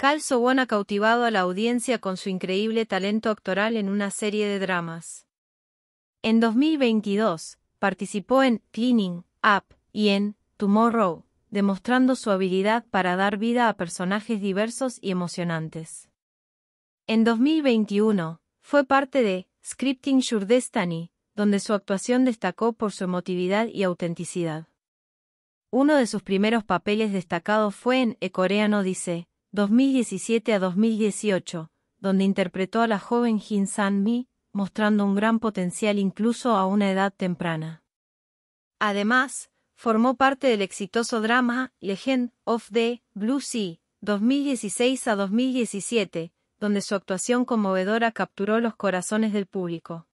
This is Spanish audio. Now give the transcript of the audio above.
Cal Won ha cautivado a la audiencia con su increíble talento actoral en una serie de dramas. En 2022, participó en Cleaning Up y en Tomorrow, demostrando su habilidad para dar vida a personajes diversos y emocionantes. En 2021, fue parte de Scripting Your Destiny, donde su actuación destacó por su emotividad y autenticidad. Uno de sus primeros papeles destacados fue en E Coreano Dice, 2017 a 2018, donde interpretó a la joven Jin San-mi, mostrando un gran potencial incluso a una edad temprana. Además, formó parte del exitoso drama Legend of the Blue Sea 2016 a 2017, donde su actuación conmovedora capturó los corazones del público.